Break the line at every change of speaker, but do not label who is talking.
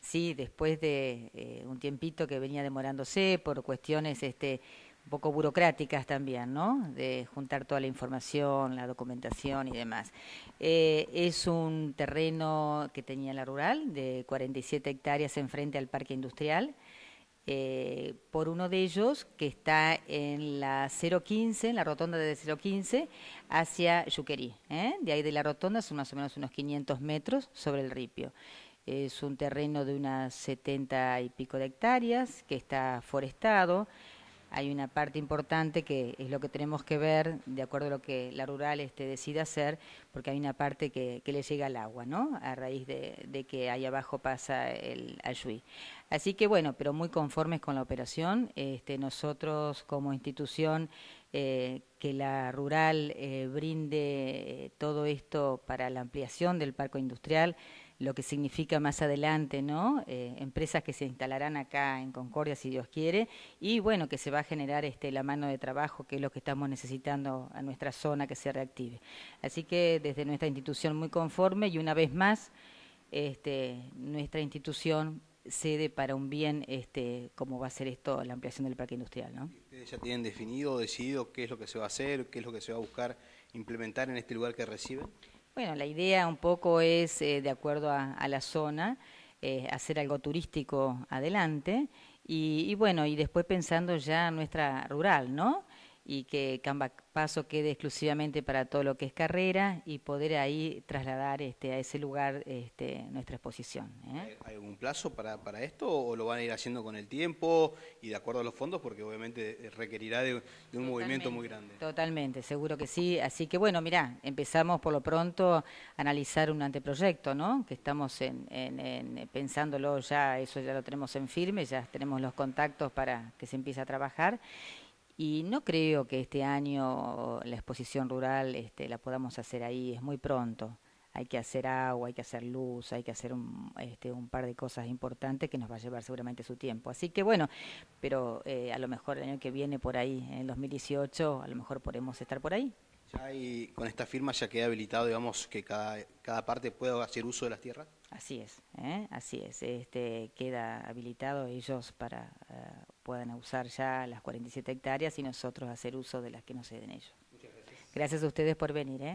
sí, después de eh, un tiempito que venía demorándose por cuestiones este, un poco burocráticas también, ¿no? De juntar toda la información, la documentación y demás. Eh, es un terreno que tenía la rural, de 47 hectáreas enfrente al parque industrial. Eh, por uno de ellos que está en la 015, en la rotonda de 015, hacia Yuquerí. De ahí de la rotonda son más o menos unos 500 metros sobre el ripio. Es un terreno de unas 70 y pico de hectáreas que está forestado. Hay una parte importante que es lo que tenemos que ver, de acuerdo a lo que la rural este, decida hacer, porque hay una parte que, le llega al agua, ¿no? A raíz de, que ahí abajo pasa el Ayuí. Así que bueno, pero muy conformes con la operación. Este, nosotros como institución eh, que la rural eh, brinde eh, todo esto para la ampliación del parque industrial, lo que significa más adelante, ¿no? Eh, empresas que se instalarán acá en Concordia, si Dios quiere, y bueno, que se va a generar este, la mano de trabajo, que es lo que estamos necesitando a nuestra zona que se reactive. Así que desde nuestra institución muy conforme y una vez más, este, nuestra institución cede para un bien, este, como va a ser esto, la ampliación del parque industrial. ¿no?
¿Ustedes ya tienen definido, decidido qué es lo que se va a hacer, qué es lo que se va a buscar implementar en este lugar que reciben?
Bueno, la idea un poco es, eh, de acuerdo a, la zona, eh, hacer algo turístico adelante y, y, bueno, y después pensando ya nuestra rural, ¿no? y que Paso quede exclusivamente para todo lo que es carrera y poder ahí trasladar este, a ese lugar este, nuestra exposición.
¿eh? ¿Hay algún plazo para, esto o lo van a ir haciendo con el tiempo y de acuerdo a los fondos? Porque obviamente eh, requerirá de, un movimiento muy grande.
Totalmente, seguro que sí. Así que bueno, mirá, empezamos por lo pronto a analizar un anteproyecto, ¿no? Que estamos en pensándolo ya, eso ya lo tenemos en firme, ya tenemos los contactos para que se empiece a trabajar y no creo que este año la exposición rural este, la podamos hacer ahí, es muy pronto. Hay que hacer agua, hay que hacer luz, hay que hacer un, este, par de cosas importantes que nos va a llevar seguramente su tiempo. Así que bueno, pero eh, a lo mejor el año que viene por ahí, en el 2018, a lo mejor podemos estar por ahí.
Ya con esta firma ya queda habilitado, digamos, que cada, parte pueda hacer uso de las tierras. Así es,
¿eh? así es. Este, queda habilitado ellos para que eh, puedan usar ya las 47 hectáreas y nosotros hacer uso de las que nos den ellos. Muchas gracias. Gracias a ustedes por venir. ¿eh?